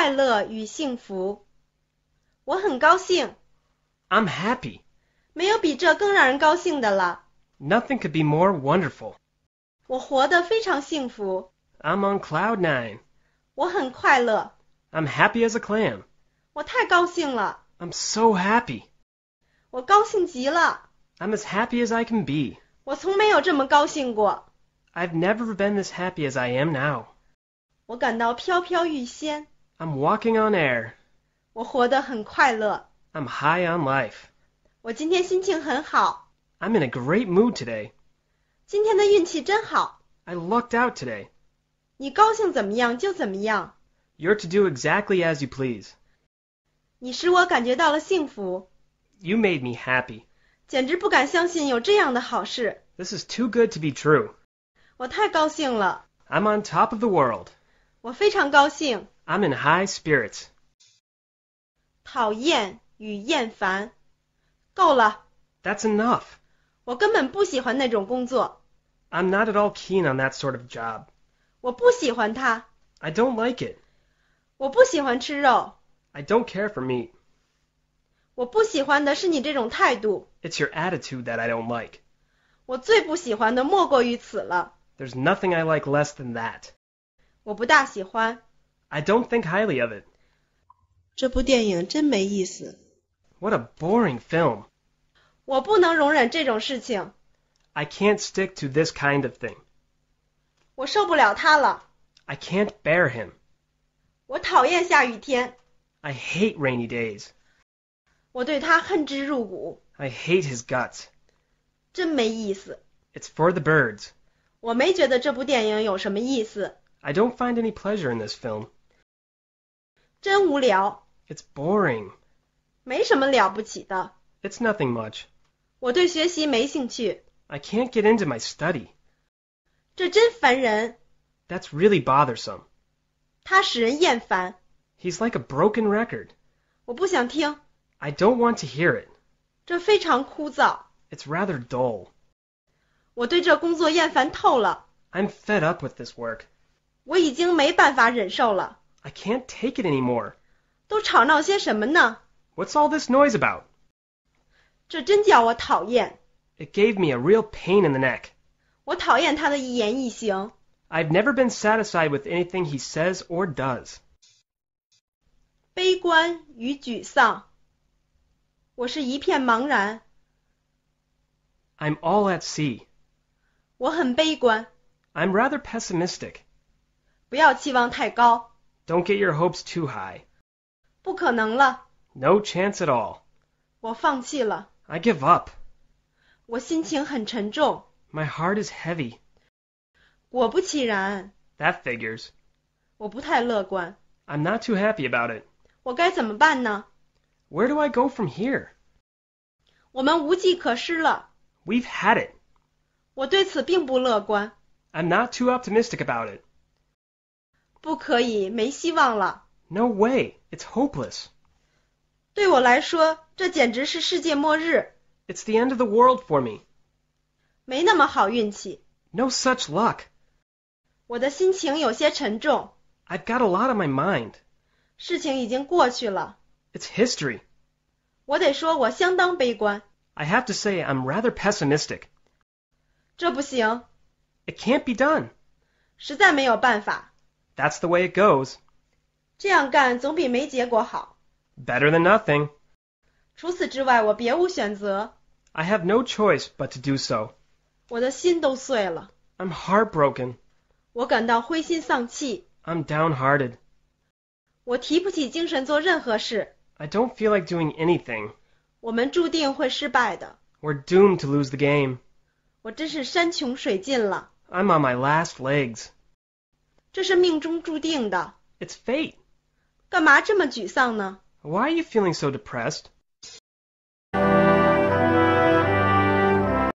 快乐与幸福。我很高兴。I'm happy. 没有比这更让人高兴的了。Nothing could be more wonderful. 我活得非常幸福。I'm on cloud nine. 我很快乐。I'm happy as a clam. 我太高兴了。I'm so happy. 我高兴极了。I'm as happy as I can be. 我从没有这么高兴过。I've never been as happy as I am now. 我感到飘飘欲仙。I'm walking on air. 我活得很快乐。I'm high on life. 我今天心情很好。I'm in a great mood today. 今天的运气真好。I lucked out today. 你高兴怎么样就怎么样。You're to do exactly as you please. 你使我感觉到了幸福。You made me happy. 简直不敢相信有这样的好事。This is too good to be true. 我太高兴了。I'm on top of the world. 我非常高兴。I'm in high spirits. 讨厌与厌烦，够了，That's enough. 我根本不喜欢那种工作，I'm not at all keen on that sort of job. 我不喜欢它，I don't like it. 我不喜欢吃肉，I don't care for meat. 我不喜欢的是你这种态度，It's your attitude that I don't like. 我最不喜欢的莫过于此了，There's nothing I like less than that. 我不大喜欢，I don't think highly of it. 这部电影真没意思。What a boring film. 我不能容忍这种事情。I can't stick to this kind of thing. 我受不了他了。I can't bear him. 我讨厌下雨天。I hate rainy days. 我对他恨之入骨。I hate his guts. 真没意思。It's for the birds. 我没觉得这部电影有什么意思。I don't find any pleasure in this film. 真无聊。It's boring. 没什么了不起的。It's nothing much. 我对学习没兴趣。I can't get into my study. 这真烦人。That's really bothersome. 他使人厌烦。He's like a broken record. 我不想听。I don't want to hear it. 这非常枯燥。It's rather dull. 我对这工作厌烦透了。I'm fed up with this work. 我已经没办法忍受了。I can't take it anymore. What's all this noise about? 这真叫我讨厌！It gave me a real pain in the neck. 我讨厌他的一言一行。I've never been satisfied with anything he says or does. 悲观与沮丧，我是一片茫然。I'm all at sea. 我很悲观，I'm rather pessimistic. 不要期望太高。don't get your hopes too high. No chance at all. I give up. My heart is heavy. That figures. i am not too happy about it. Where do I go from here? 我们无计可施了。We've had it. 我对此并不乐观。I'm not too optimistic about it. 不可以，没希望了。No way, it's hopeless. 对我来说，这简直是世界末日。It's the end of the world for me. 没那么好运气。No such luck. 我的心情有些沉重。I've got a lot on my mind. 事情已经过去了。It's history. 我得说，我相当悲观。I have to say I'm rather pessimistic. 这不行。It can't be done. 实在没有办法。that's the way it goes. 这样干总比没结果好。Better than nothing. 除此之外，我别无选择。I have no choice but to do so. 我的心都碎了，I'm heartbroken. 我感到灰心丧气，I'm downhearted. 我提不起精神做任何事，I don't feel like doing anything. 我们注定会失败的。We're doomed to lose the game. 我真是山穷水尽了。I'm on my last legs. 这是命中注定的。It's fate. 干嘛这么沮丧呢？Why are you feeling so depressed?